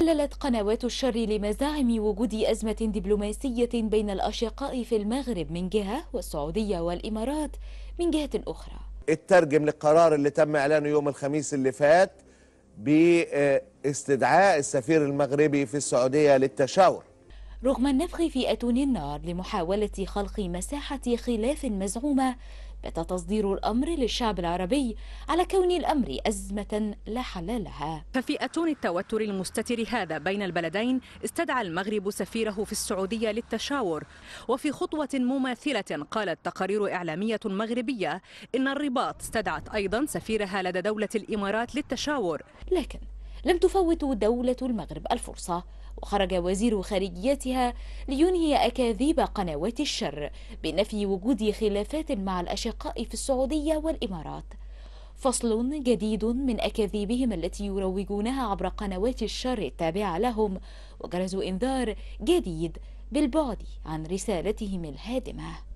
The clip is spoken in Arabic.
حللت قنوات الشر لمزاعم وجود أزمة دبلوماسية بين الأشقاء في المغرب من جهة والسعودية والإمارات من جهة أخرى اترجم للقرار اللي تم إعلانه يوم الخميس اللي فات باستدعاء السفير المغربي في السعودية للتشاور رغم النفخ في أتون النار لمحاولة خلق مساحة خلاف مزعومة بات تصدير الأمر للشعب العربي على كون الأمر أزمة لا حل لها ففي اتون التوتر المستتر هذا بين البلدين استدعى المغرب سفيره في السعودية للتشاور وفي خطوة مماثلة قالت تقارير إعلامية مغربية إن الرباط استدعت أيضا سفيرها لدى دولة الإمارات للتشاور لكن لم تفوت دولة المغرب الفرصة وخرج وزير خارجيتها لينهي أكاذيب قنوات الشر بنفي وجود خلافات مع الأشقاء في السعودية والإمارات فصل جديد من أكاذيبهم التي يروجونها عبر قنوات الشر التابعة لهم وجرزوا إنذار جديد بالبعد عن رسالتهم الهادمه